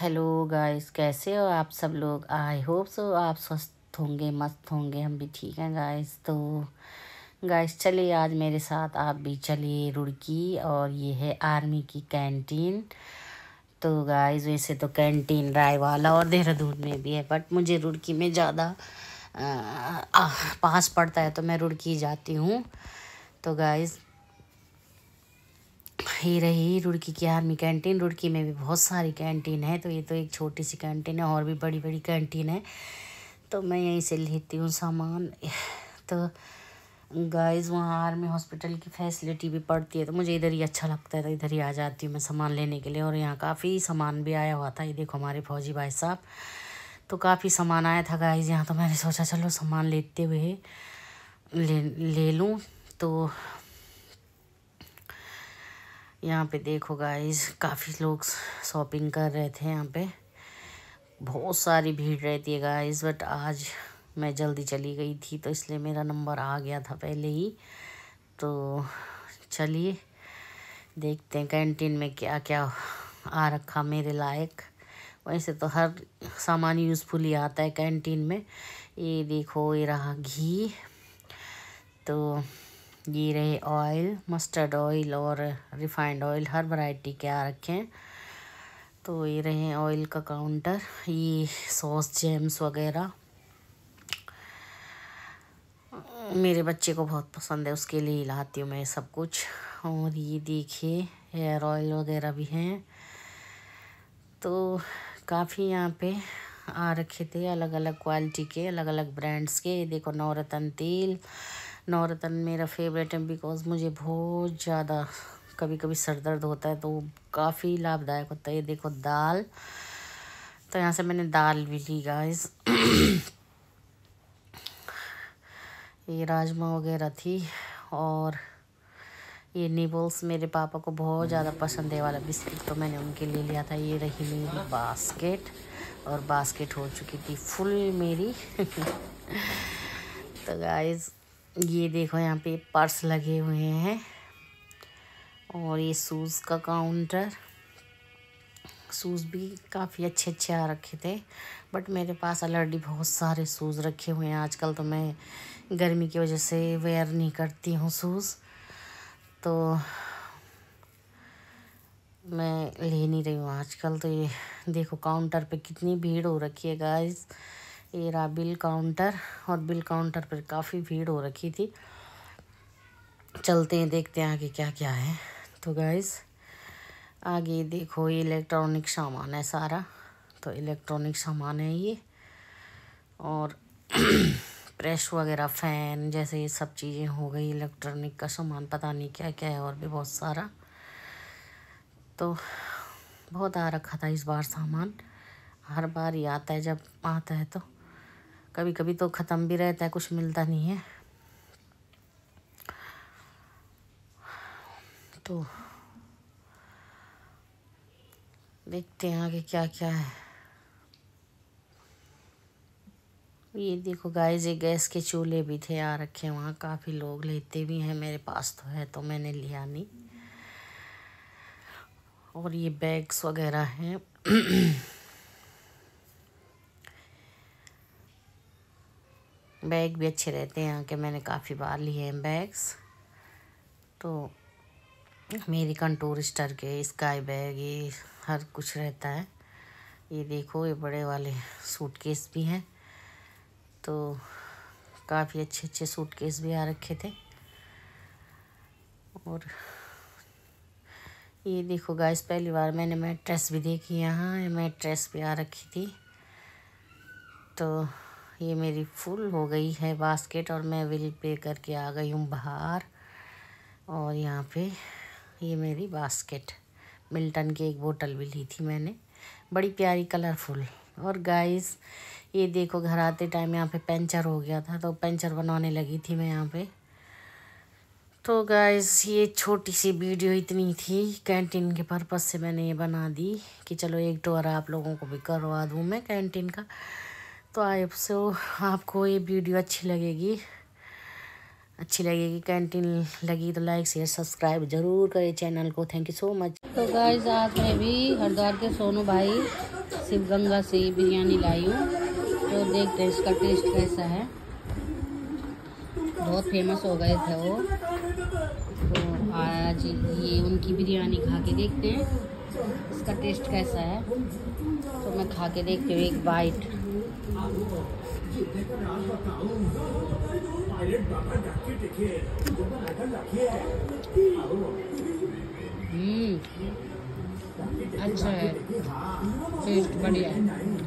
hello guys कैसे हो आप सब लोग आई होप सो आप स्वस्थ होंगे मस्त होंगे हम भी ठीक हैं गाइस तो गाइस चलिए आज मेरे साथ आप भी चलिए रुड़की और ये है आर्मी की कैंटीन तो गाइस वैसे तो कैंटीन रायवाला और देहरादून में भी है बट मुझे रुड़की में ज़्यादा पास पड़ता है तो मैं रुड़की जाती हूँ तो गाइज़ ये रही रुड़की की आर्मी कैंटीन रुड़की में भी बहुत सारी कैंटीन है तो ये तो एक छोटी सी कैंटीन है और भी बड़ी बड़ी कैंटीन है तो मैं यहीं से लेती हूँ सामान तो गाइस वहाँ आर्मी हॉस्पिटल की फैसिलिटी भी पड़ती है तो मुझे इधर ही अच्छा लगता है तो इधर ही आ जाती हूँ मैं सामान लेने के लिए और यहाँ काफ़ी सामान भी आया हुआ था ये देखो हमारे फौजी भाई साहब तो काफ़ी सामान आया था गाइस यहाँ तो मैंने सोचा चलो सामान लेते हुए ले ले लूँ तो यहाँ पे देखो गाइज़ काफ़ी लोग शॉपिंग कर रहे थे यहाँ पे बहुत सारी भीड़ रहती है गाइज़ बट आज मैं जल्दी चली गई थी तो इसलिए मेरा नंबर आ गया था पहले ही तो चलिए देखते हैं कैंटीन में क्या क्या आ रखा मेरे लायक वैसे तो हर सामान यूज़फुल ही आता है कैंटीन में ये देखो ये रहा घी तो रहे ऑयल मस्टर्ड ऑयल और रिफाइंड ऑयल हर वैरायटी के आ रखे हैं तो ये रहे ऑयल का काउंटर ये सॉस जैम्स वगैरह मेरे बच्चे को बहुत पसंद है उसके लिए लाती हूँ मैं सब कुछ और ये देखिए हेयर ऑयल वगैरह भी हैं तो काफ़ी यहाँ पे आ रखे थे अलग अलग क्वालिटी के अलग अलग ब्रांड्स के देखो नवरत्न तेल नवरत्न मेरा फेवरेट है बिकॉज मुझे बहुत ज़्यादा कभी कभी सर दर्द होता है तो काफ़ी लाभदायक होता है ये देखो दाल तो यहाँ से मैंने दाल भी ली गाइस ये राजमा वगैरह थी और ये निबल्स मेरे पापा को बहुत ज़्यादा पसंद है वाला बिस्किट तो मैंने उनके लिए लिया था ये रही मेरी बास्केट और बास्केट हो चुकी थी फुल मेरी तो गाइस ये देखो यहाँ पे पर्स लगे हुए हैं और ये शूज़ का काउंटर शूज़ भी काफ़ी अच्छे अच्छे आ रखे थे बट मेरे पास ऑलरेडी बहुत सारे शूज़ रखे हुए हैं आजकल तो मैं गर्मी की वजह से वेयर नहीं करती हूँ शूज़ तो मैं ले नहीं रही हूँ आजकल तो ये देखो काउंटर पे कितनी भीड़ हो रखी है गाइस ये रहा बिल काउंटर और बिल काउंटर पर काफ़ी भीड़ हो रखी थी चलते हैं देखते हैं आगे क्या क्या है तो गाइज़ आगे देखो ये इलेक्ट्रॉनिक सामान है सारा तो इलेक्ट्रॉनिक सामान है ये और प्रेस वगैरह फ़ैन जैसे ये सब चीज़ें हो गई इलेक्ट्रॉनिक का सामान पता नहीं क्या क्या है और भी बहुत सारा तो बहुत आ रखा था इस बार सामान हर बार ही आता है जब आता है तो कभी कभी तो ख़त्म भी रहता है कुछ मिलता नहीं है तो देखते हैं आगे क्या क्या है ये देखो गाइस ये गैस के चूल्हे भी थे आ रखे वहाँ काफ़ी लोग लेते भी हैं मेरे पास तो है तो मैंने लिया नहीं और ये बैग्स वगैरह हैं बैग भी अच्छे रहते हैं यहाँ के मैंने काफ़ी बार लिए हैं बैग्स तो अमेरिकन टूरिस्टर के स्काई बैग ये हर कुछ रहता है ये देखो ये बड़े वाले सूटकेस भी हैं तो काफ़ी अच्छे अच्छे सूटकेस भी आ रखे थे और ये देखो गाइस पहली बार मैंने मैट्रेस भी देखी यहाँ मैट्रेस भी आ रखी थी तो ये मेरी फुल हो गई है बास्केट और मैं विल पे करके आ गई हूँ बाहर और यहाँ पे ये मेरी बास्केट मिल्टन की एक बोतल भी ली थी मैंने बड़ी प्यारी कलरफुल और गाइस ये देखो घर आते टाइम यहाँ पे पंचर हो गया था तो पंचर बनाने लगी थी मैं यहाँ पे तो गाइस ये छोटी सी वीडियो इतनी थी कैंटीन के पर्पज़ से मैंने ये बना दी कि चलो एक टोर आप लोगों को भी करवा दूँ मैं कैंटीन का दोस्तों आई सो आपको ये वीडियो अच्छी लगेगी अच्छी लगेगी कैंटीन लगी तो लाइक शेयर सब्सक्राइब जरूर करें चैनल को थैंक यू सो मच तो गाइस आज मैं भी हरिद्वार के सोनू भाई शिव गंगा से ही बिरयानी लाई हूँ तो देखते हैं इसका टेस्ट कैसा है बहुत फेमस हो गए थे वो तो आज ये उनकी बिरयानी खा के देखते हैं इसका टेस्ट कैसा है तो मैं खा के देखती हूँ एक बाइट अच्छा फिर बढ़िया